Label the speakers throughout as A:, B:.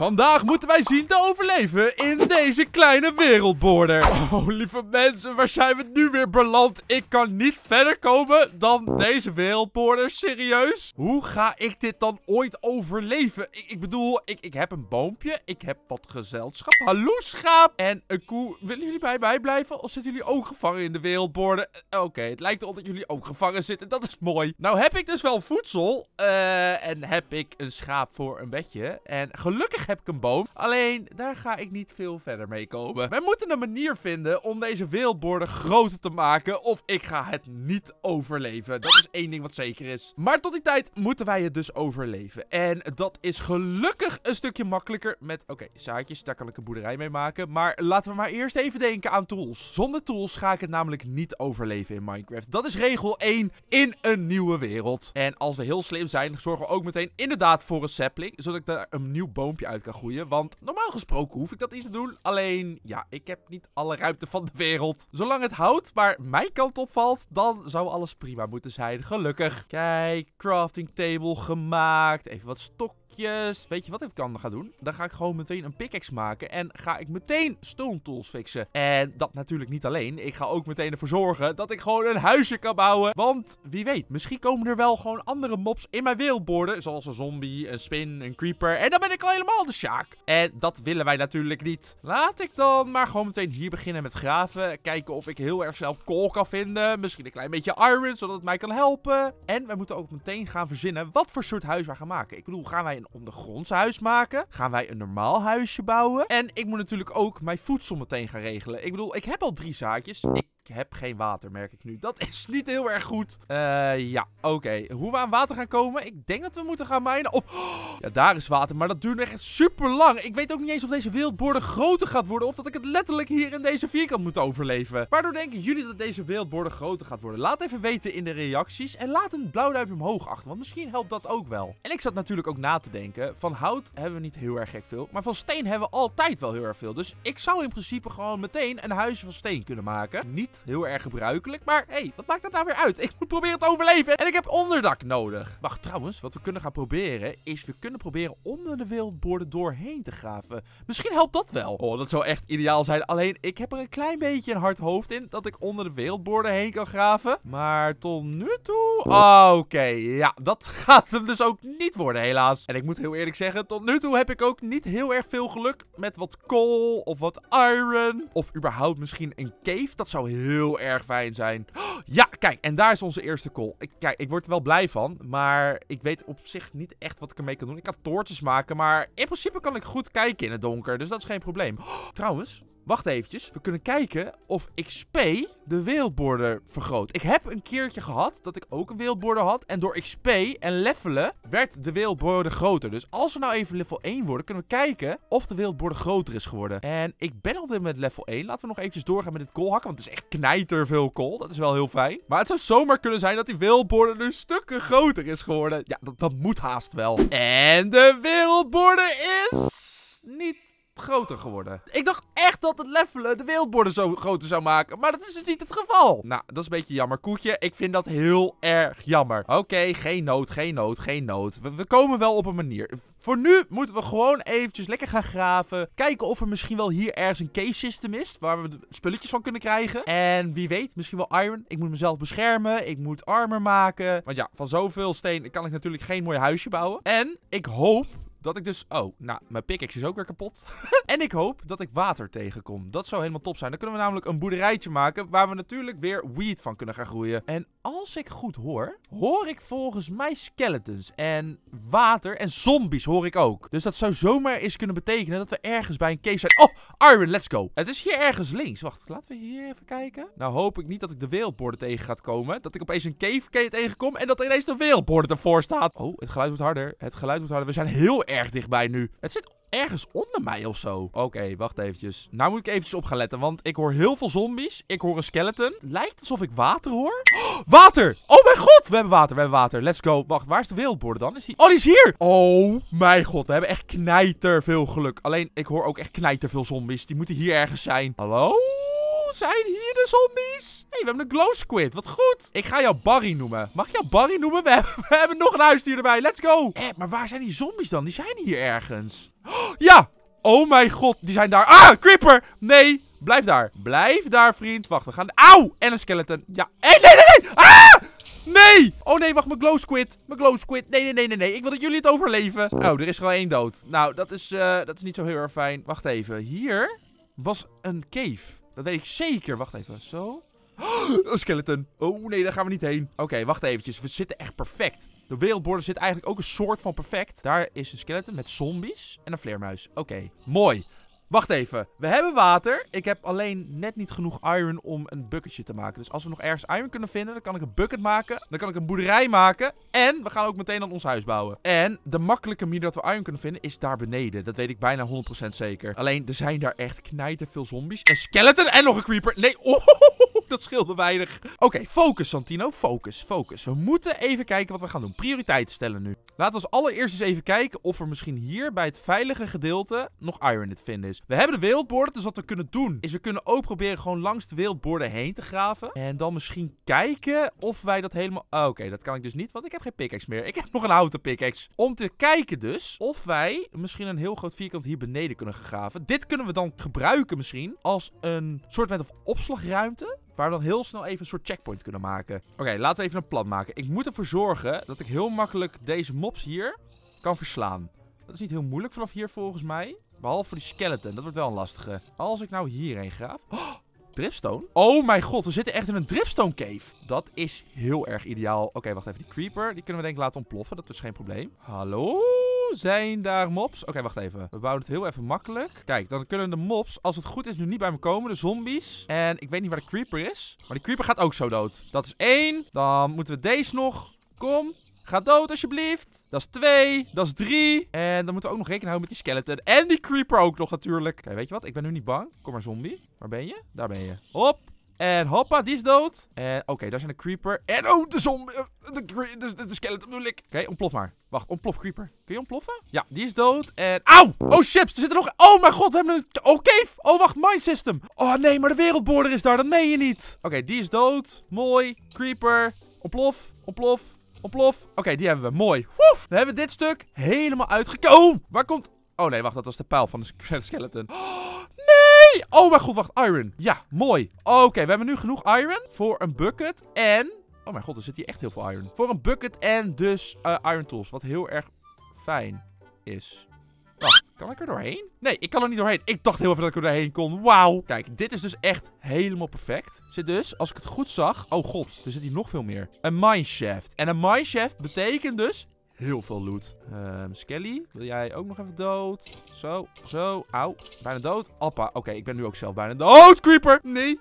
A: Vandaag moeten wij zien te overleven in deze kleine wereldborder. Oh, lieve mensen, waar zijn we nu weer beland? Ik kan niet verder komen dan deze wereldborder. Serieus? Hoe ga ik dit dan ooit overleven? Ik, ik bedoel, ik, ik heb een boompje. Ik heb wat gezelschap. Hallo, schaap. En een koe. Willen jullie bij mij blijven? Of zitten jullie ook gevangen in de wereldborder? Eh, oké, het lijkt erop dat jullie ook gevangen zitten. Dat is mooi. Nou heb ik dus wel voedsel. Eh, en heb ik een schaap voor een bedje. En gelukkig heb ik een boom. Alleen, daar ga ik niet veel verder mee komen. Wij moeten een manier vinden om deze wereldborden groter te maken. Of ik ga het niet overleven. Dat is één ding wat zeker is. Maar tot die tijd moeten wij het dus overleven. En dat is gelukkig een stukje makkelijker met... Oké, zaadjes, daar kan ik een boerderij mee maken. Maar laten we maar eerst even denken aan tools. Zonder tools ga ik het namelijk niet overleven in Minecraft. Dat is regel 1 in een nieuwe wereld. En als we heel slim zijn, zorgen we ook meteen inderdaad voor een sapling. Zodat ik daar een nieuw boompje uit kan groeien. Want normaal gesproken hoef ik dat niet te doen. Alleen, ja, ik heb niet alle ruimte van de wereld. Zolang het hout maar mijn kant opvalt, dan zou alles prima moeten zijn. Gelukkig. Kijk, crafting table gemaakt. Even wat stokken Weet je wat ik kan gaan doen? Dan ga ik gewoon meteen een pickaxe maken. En ga ik meteen stone tools fixen. En dat natuurlijk niet alleen. Ik ga ook meteen ervoor zorgen dat ik gewoon een huisje kan bouwen. Want wie weet, misschien komen er wel gewoon andere mobs in mijn wereldborden. Zoals een zombie, een spin, een creeper. En dan ben ik al helemaal de Sjaak. En dat willen wij natuurlijk niet. Laat ik dan maar gewoon meteen hier beginnen met graven. Kijken of ik heel erg snel kool kan vinden. Misschien een klein beetje iron, zodat het mij kan helpen. En we moeten ook meteen gaan verzinnen wat voor soort huis we gaan maken. Ik bedoel, gaan wij een een ondergronds huis maken? Gaan wij een normaal huisje bouwen? En ik moet natuurlijk ook mijn voedsel meteen gaan regelen. Ik bedoel, ik heb al drie zaadjes. Ik heb geen water, merk ik nu. Dat is niet heel erg goed. Eh, ja, oké. Hoe we aan water gaan komen? Ik denk dat we moeten gaan mijnen. Of, ja, daar is water. Maar dat duurt echt super lang. Ik weet ook niet eens of deze wereldborden groter gaat worden. Of dat ik het letterlijk hier in deze vierkant moet overleven. Waardoor denken jullie dat deze wereldborden groter gaat worden? Laat even weten in de reacties. En laat een blauw duimpje omhoog achter. Want misschien helpt dat ook wel. En ik zat natuurlijk ook na te denken. Van hout hebben we niet heel erg gek veel. Maar van steen hebben we altijd wel heel erg veel. Dus ik zou in principe gewoon meteen een huisje van steen kunnen maken. Niet heel erg gebruikelijk. Maar hé, hey, wat maakt dat nou weer uit? Ik moet proberen te overleven en ik heb onderdak nodig. Wacht, trouwens, wat we kunnen gaan proberen is we kunnen proberen onder de wereldborden doorheen te graven. Misschien helpt dat wel. Oh, dat zou echt ideaal zijn. Alleen, ik heb er een klein beetje een hard hoofd in dat ik onder de wereldborden heen kan graven. Maar tot nu toe... Oké, ja, dat gaat hem dus ook niet worden helaas. En ik moet heel eerlijk zeggen, tot nu toe heb ik ook niet heel erg veel geluk met wat kool of wat iron. Of überhaupt misschien een cave. Dat zou heel heel erg fijn zijn. ja, kijk, en daar is onze eerste call. Ik, kijk, ik word er wel blij van, maar ik weet op zich niet echt wat ik ermee kan doen. Ik kan toortjes maken, maar in principe kan ik goed kijken in het donker, dus dat is geen probleem. trouwens, wacht eventjes, we kunnen kijken of XP de wereldborder vergroot. Ik heb een keertje gehad dat ik ook een wereldborder had. En door XP en levelen werd de wereldborder groter. Dus als we nou even level 1 worden, kunnen we kijken of de wereldborder groter is geworden. En ik ben al dit level 1. Laten we nog eventjes doorgaan met dit koolhakken, want het is echt knijterveel veel kool. Dat is wel heel fijn. Maar het zou zomaar kunnen zijn dat die wereldborder nu dus stukken groter is geworden. Ja, dat, dat moet haast wel. En de wereldborder is... Niet groter geworden. Ik dacht echt dat het levelen de wereldborden zo groter zou maken. Maar dat is dus niet het geval. Nou, dat is een beetje jammer. Koetje, ik vind dat heel erg jammer. Oké, geen nood, geen nood, geen nood. We, komen wel op een manier. Voor nu moeten we gewoon eventjes lekker gaan graven. Kijken of er misschien wel hier ergens een case system is. Waar we spulletjes van kunnen krijgen. En wie weet, misschien wel iron. Ik moet mezelf beschermen. Ik moet armor maken. Want ja, van zoveel steen kan ik natuurlijk geen mooi huisje bouwen. En ik hoop dat ik dus... Oh, nou, mijn pickaxe is ook weer kapot. en ik hoop dat ik water tegenkom. Dat zou helemaal top zijn. Dan kunnen we namelijk een boerderijtje maken waar we natuurlijk weer weed van kunnen gaan groeien. En als ik goed hoor, hoor ik volgens mij skeletons en water en zombies hoor ik ook. Dus dat zou zomaar eens kunnen betekenen dat we ergens bij een cave zijn. Oh, Iron, let's go. Het is hier ergens links. Wacht, laten we hier even kijken. Nou hoop ik niet dat ik de wereldborden tegen gaat komen. Dat ik opeens een cave tegenkom en dat er ineens de wereldborden ervoor staat. Oh, het geluid wordt harder. Het geluid wordt harder. We zijn heel erg dichtbij nu. Het zit ergens onder mij of zo. Oké, wacht eventjes. Nou moet ik eventjes op gaan letten, want ik hoor heel veel zombies. Ik hoor een skeleton. Lijkt alsof ik water hoor. Oh, Water! Oh mijn god! We hebben water, we hebben water. Let's go. Wacht, waar is de wereldborden dan? Is Oh, die is hier! Oh mijn god, we hebben echt knijterveel geluk. Alleen, ik hoor ook echt knijterveel zombies. Die moeten hier ergens zijn. Hallo? Zijn hier de zombies? Hé, hey, we hebben een glow squid. Wat goed. Ik ga jou Barry noemen. Mag ik jou Barry noemen? We hebben, we hebben nog een huisdier erbij. Let's go. Eh, maar waar zijn die zombies dan? Die zijn hier ergens. Oh, ja! Oh mijn god, die zijn daar. Ah, creeper! Nee, Blijf daar. Blijf daar, vriend. Wacht, we gaan... Auw! En een skeleton. Ja. Hey, nee, nee, nee! Ah! Nee! Oh nee, wacht, mijn glow squid. Mijn glow squid. Nee, nee, nee, nee, nee. Ik wil dat jullie het overleven. Oh, er is er al één dood. Nou, dat is, eh, dat is niet zo heel erg fijn. Wacht even. Hier was een cave. Dat weet ik zeker. Wacht even. Zo. Een skeleton. Oh nee, daar gaan we niet heen. Oké, wacht eventjes. We zitten echt perfect. De wereldborden zit eigenlijk ook een soort van perfect. Daar is een skeleton met zombies en een vleermuis. Oké, mooi. Wacht even. We hebben water. Ik heb alleen net niet genoeg iron om een bucketje te maken. Dus als we nog ergens iron kunnen vinden, dan kan ik een bucket maken. Dan kan ik een boerderij maken. En we gaan ook meteen aan ons huis bouwen. En de makkelijke manier dat we iron kunnen vinden is daar beneden. Dat weet ik bijna 100% zeker. Alleen, er zijn daar echt knijterveel zombies. Een skeleton en nog een creeper. Nee, oh, dat scheelde weinig. Oké, focus Santino, focus, focus. We moeten even kijken wat we gaan doen. Prioriteiten stellen nu. Laten we als allereerst eens even kijken of er misschien hier bij het veilige gedeelte nog iron te vinden is. We hebben de wereldborden, dus wat we kunnen doen is we kunnen ook proberen gewoon langs de wereldborden heen te graven. En dan misschien kijken of wij dat helemaal... Oh, oké, dat kan ik dus niet, want ik heb geen pickaxe meer. Ik heb nog een houten pickaxe. Om te kijken dus of wij misschien een heel groot vierkant hier beneden kunnen graven. Dit kunnen we dan gebruiken misschien als een soort van opslagruimte. Waar we dan heel snel even een soort checkpoint kunnen maken. Oké, laten we even een plan maken. Ik moet ervoor zorgen dat ik heel makkelijk deze mobs hier kan verslaan. Dat is niet heel moeilijk vanaf hier volgens mij. Behalve die skeleton. Dat wordt wel een lastige. Als ik nou hierheen graaf... Oh, dripstone? Oh mijn god, we zitten echt in een dripstone cave. Dat is heel erg ideaal. Oké, wacht even. Die creeper, die kunnen we denk ik laten ontploffen. Dat is geen probleem. Hallo? Zijn daar mobs? Oké, wacht even. We bouwen het heel even makkelijk. Kijk, dan kunnen de mobs, als het goed is, nu niet bij me komen. De zombies. En ik weet niet waar de creeper is. Maar die creeper gaat ook zo dood. Dat is één. Dan moeten we deze nog. Kom. Ga dood alsjeblieft. Dat is twee. Dat is drie. En dan moeten we ook nog rekening houden met die skeleton. En die creeper ook nog natuurlijk. Oké, weet je wat? Ik ben nu niet bang. Kom maar zombie. Waar ben je? Daar ben je. Hop. En hoppa, die is dood. En oké, daar zijn de creeper. En oh, de zom. Eh, de, de, skeleton bedoel ik. Oké, ontplof maar. Wacht, ontplof creeper. Kun je ontploffen? Ja, die is dood. En auw! Oh chips, er zitten nog... Oh mijn god, we hebben een... Oh cave! Oh wacht, Mind system. Oh nee, maar de wereldborder is daar. Dat meen je niet. Oké, die is dood. Mooi. Creeper. Ontplof. Ontplof. Ontplof. Oké, die hebben we. Mooi. We Dan hebben we dit stuk helemaal uitgekomen. Oh, waar komt... Oh nee, wacht, dat was de pijl van de skeleton. Oh, oh mijn god, wacht. Iron. Ja, mooi. Oké, we hebben nu genoeg iron voor een bucket en... Oh mijn god, er zit hier echt heel veel iron. Voor een bucket en dus eh, iron tools. Wat heel erg fijn is. Wacht, kan ik er doorheen? Nee, ik kan er niet doorheen. Ik dacht heel even dat ik er doorheen kon. Wauw. Kijk, dit is dus echt helemaal perfect. Zit dus, als ik het goed zag... Oh god, er zit hier nog veel meer. Een mineshaft. En een mineshaft betekent dus heel veel loot. Ehm, Skelly, wil jij ook nog even dood? Zo, zo. Auw, bijna dood. Appa, oké, ik ben nu ook zelf bijna dood. Creeper, nee.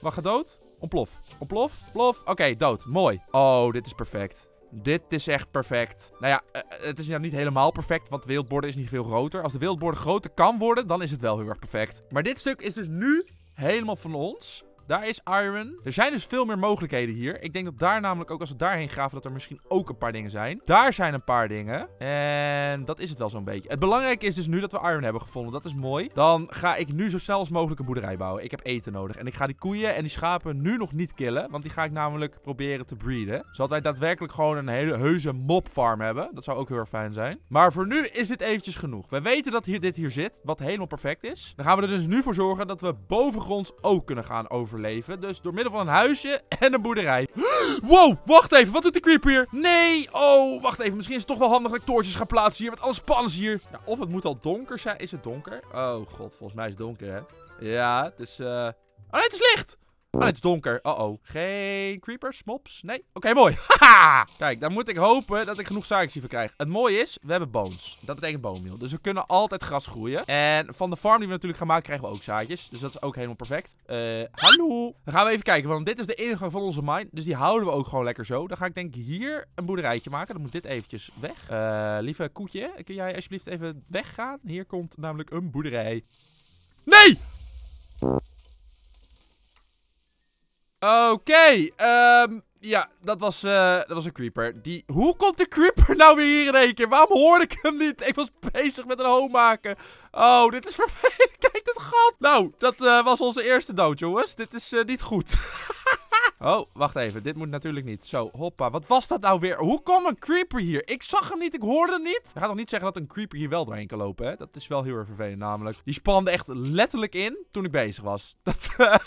A: Wacht, ga dood. Ontplof. Ontplof. Plof. Oké, dood. Mooi. Oh, dit is perfect. Dit is echt perfect. Nou ja, eh, eh, het is nou niet helemaal perfect, want wereldborden is niet veel groter. Als de wereldborden groter kan worden, dan is het wel heel erg perfect. Maar dit stuk is dus nu helemaal van ons. Daar is iron. Er zijn dus veel meer mogelijkheden hier. Ik denk dat daar namelijk ook als we daarheen graven dat er misschien ook een paar dingen zijn. Daar zijn een paar dingen. En dat is het wel zo'n beetje. Het belangrijke is dus nu dat we iron hebben gevonden. Dat is mooi. Dan ga ik nu zo snel als mogelijk een boerderij bouwen. Ik heb eten nodig. En ik ga die koeien en die schapen nu nog niet killen. Want die ga ik namelijk proberen te breeden. Zodat wij daadwerkelijk gewoon een hele heuse farm hebben. Dat zou ook heel erg fijn zijn. Maar voor nu is dit eventjes genoeg. We weten dat hier, dit hier zit. Wat helemaal perfect is. Dan gaan we er dus nu voor zorgen dat we bovengronds ook kunnen gaan over dus door middel van een huisje en een boerderij. Wow, wacht even. Wat doet de creeper hier? Nee. Oh, wacht even. Misschien is het toch wel handig dat ik toortjes ga plaatsen hier. Want alles spans hier. Nou, of het moet al donker zijn. Is het donker? Oh god, volgens mij is het donker, hè? Ja, het is... Eh, oh nee, het is licht! Maar hm. ah, het is donker. Uh-oh. Geen creepers, mobs? Nee? Oké, mooi. Haha! Kijk, dan moet ik hopen dat ik genoeg even krijg. Het mooie is, we hebben bones. Dat betekent boomwil. Dus we kunnen altijd gras groeien. En van de farm die we natuurlijk gaan maken, krijgen we ook zaadjes. Dus dat is ook helemaal perfect. Eh, hallo! Dan gaan we even kijken, want dit is de ingang van onze mine. Dus die houden we ook gewoon lekker zo. Dan ga ik denk ik hier een boerderijtje maken. Dan moet dit eventjes weg. Uh, lieve koetje, kun jij alsjeblieft even weggaan? Hier komt namelijk een boerderij. Nee! Oké, ehm, ja, dat was, eh, dat was een creeper. Die, hoe komt de creeper nou weer hier in één keer? Waarom hoorde ik hem niet? Ik was bezig met een home maken. Oh, dit is vervelend. Kijk, dit gat. Nou, dat eh, was onze eerste dood, jongens. Dit is eh, niet goed. oh, wacht even. Dit moet natuurlijk niet. Zo, hoppa. Wat was dat nou weer? Hoe kwam een creeper hier? Ik zag hem niet. Ik hoorde hem niet. Ik gaat nog niet zeggen dat een creeper hier wel doorheen kan lopen, hè? Dat is wel heel erg vervelend, namelijk. Die spande echt letterlijk in toen ik bezig was. Dat...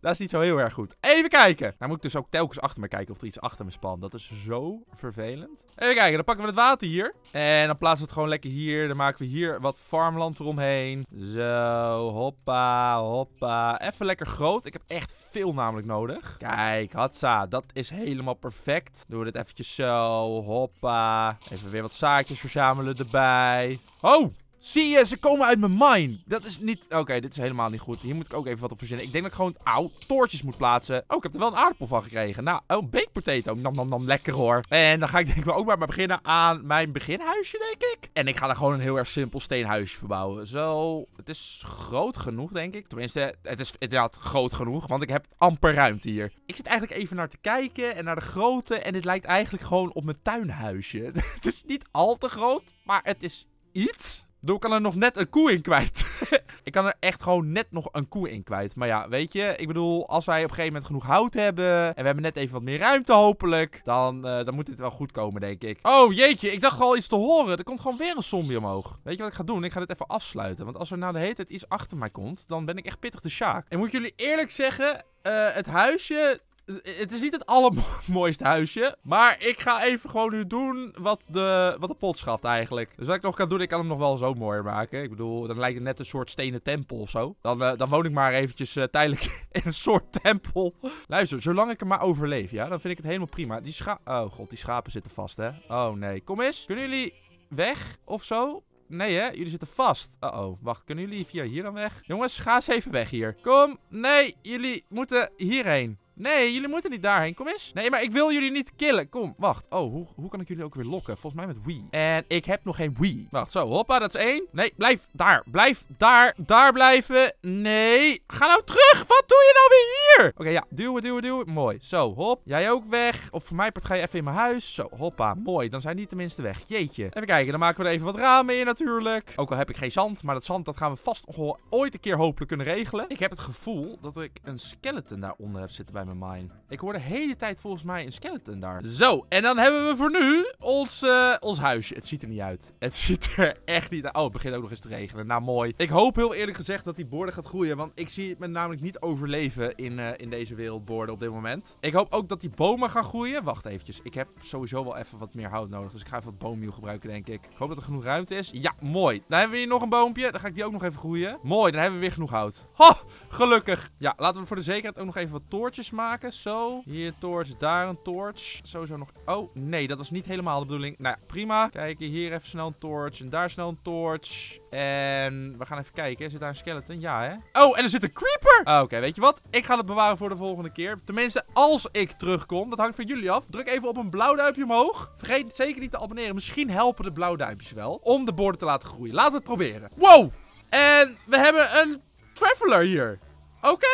A: Dat is niet zo heel erg goed. Even kijken. Dan nou moet ik dus ook telkens achter me kijken of er iets achter me spant. Dat is zo vervelend. Even kijken. Dan pakken we het water hier. En dan plaatsen we het gewoon lekker hier. Dan maken we hier wat farmland eromheen. Zo. Hoppa. Hoppa. Even lekker groot. Ik heb echt veel namelijk nodig. Kijk. Hatsa. Dat is helemaal perfect. Doen we dit eventjes zo. Hoppa. Even weer wat zaadjes verzamelen erbij. Oh. Zie je, ze komen uit mijn mine. Dat is niet... Oké, dit is helemaal niet goed. Hier moet ik ook even wat op verzinnen. Ik denk dat ik gewoon... Auw, toortjes moet plaatsen. Oh, ik heb er wel een aardappel van gekregen. Nou, oh, een baked potato. Nam, nam, nam. Lekker hoor. En dan ga ik denk ik ook maar beginnen aan mijn beginhuisje, denk ik. En ik ga daar gewoon een heel erg simpel steenhuisje verbouwen. Zo. Het is groot genoeg, denk ik. Tenminste, het is inderdaad groot genoeg. Want ik heb amper ruimte hier. Ik zit eigenlijk even naar te kijken en naar de grootte. En dit lijkt eigenlijk gewoon op mijn tuinhuisje. het is niet al te groot, maar het is iets. Doe ik kan er nog net een koe in kwijt. ik kan er echt gewoon net nog een koe in kwijt. Maar ja, weet je, ik bedoel, als wij op een gegeven moment genoeg hout hebben... en we hebben net even wat meer ruimte hopelijk... dan, eh, dan moet dit wel goed komen, denk ik. Oh, jeetje, ik dacht al iets te horen. Er komt gewoon weer een zombie omhoog. Weet je wat ik ga doen? Ik ga dit even afsluiten. Want als er nou de hele tijd iets achter mij komt... dan ben ik echt pittig de Sjaak. En moet jullie eerlijk zeggen... Eh, het huisje het is niet het allermooiste huisje. Maar ik ga even gewoon nu doen wat de, wat de pot schaft eigenlijk. Dus wat ik nog kan doen, ik kan hem nog wel zo mooier maken. Ik bedoel, dan lijkt het net een soort stenen tempel of zo. Dan, uh, dan woon ik maar eventjes eh, tijdelijk in een soort tempel. Luister, zolang ik er maar overleef, ja, dan vind ik het helemaal prima. Die scha... Oh god, die schapen zitten vast, hè. Oh nee. Kom eens. Kunnen jullie weg of zo? Nee, hè? Jullie zitten vast. Uh-oh. Wacht, kunnen jullie via hier dan weg? Jongens, ga eens even weg hier. Kom. Nee, jullie moeten hierheen. Nee, jullie moeten niet daarheen. Kom eens. Nee, maar ik wil jullie niet killen. Kom, wacht. Oh, hoe, hoe kan ik jullie ook weer lokken? Volgens mij met Wii. En ik heb nog geen Wii. Wacht, zo. Hoppa, dat is één. Nee, blijf daar. Blijf daar. Daar blijven. Nee. Ga nou terug. Wat doe je nou weer hier? Oké, ja. Duwen, duwen, duwen. Mooi. Zo, hop. Jij ook weg. Of voor mij part ga je even in mijn huis. Zo, hoppa. Mooi. Dan zijn die tenminste weg. Jeetje. Even kijken. Dan maken we er even wat ramen in natuurlijk. Ook al heb ik geen zand. Maar dat zand, dat gaan we vast ooit een keer hopelijk kunnen regelen. Ik heb het gevoel dat ik een skeleton daaronder heb zitten bij mijn mine. Ik hoor de hele tijd volgens mij een skeleton daar. Zo, en dan hebben we voor nu ons, uh, ons huisje. Het ziet er niet uit. Het ziet er echt niet uit. Oh, het begint ook nog eens te regenen. Nou, mooi. Ik hoop heel eerlijk gezegd dat die borden gaat groeien. Want ik zie het me namelijk niet overleven in, eh, in deze wereldborden op dit moment. Ik hoop ook dat die bomen gaan groeien. Wacht eventjes. Ik heb sowieso wel even wat meer hout nodig. Dus ik ga even wat boommiel gebruiken, denk ik. Ik hoop dat er genoeg ruimte is. Ja, mooi. Dan hebben we hier nog een boompje. Dan ga ik die ook nog even groeien. Mooi, dan hebben we weer genoeg hout. Ha, gelukkig. Ja, laten we voor de zekerheid ook nog even wat toortjes maken maken. Zo. Hier een torch, daar een torch. Sowieso nog... Oh, nee, dat was niet helemaal de bedoeling. Nou ja, prima. Kijken, hier even snel een torch. En daar snel een torch. En we gaan even kijken. Zit daar een skeleton? Ja, hè? Oh, en er zit een creeper! Ah, oké, weet je wat? Ik ga het bewaren voor de volgende keer. Tenminste, als ik terugkom. Dat hangt van jullie af. Druk even op een blauw duimpje omhoog. Vergeet zeker niet te abonneren. Misschien helpen de blauw duimpjes wel. Om de borden te laten groeien. Laten we het proberen. Wow! En we hebben een traveler hier. Oké.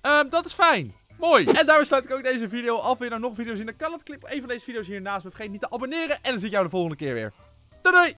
A: Ehm, dat is fijn. Mooi. En daarmee sluit ik ook deze video af. Wil je nou nog video's zien, dan kan dat clip op een van deze video's hiernaast. Maar vergeet niet te abonneren. En dan zie ik jou de volgende keer weer. Doei doei!